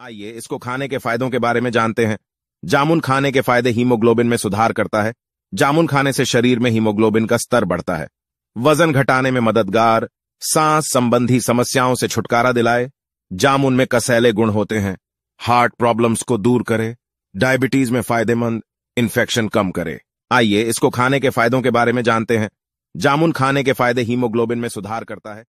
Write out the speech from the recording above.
आइए इसको खाने के फायदों के बारे में जानते हैं जामुन खाने के फायदे हीमोग्लोबिन में सुधार करता है जामुन खाने से शरीर में हीमोग्लोबिन का स्तर बढ़ता है वजन घटाने में मददगार सांस संबंधी समस्याओं से छुटकारा दिलाए जामुन में कसैले गुण होते हैं हार्ट प्रॉब्लम्स को दूर करे डायबिटीज में फायदेमंद इन्फेक्शन कम करे आइए इसको खाने के फायदों के बारे में जानते हैं जामुन खाने के फायदे हीमोग्लोबिन में सुधार करता है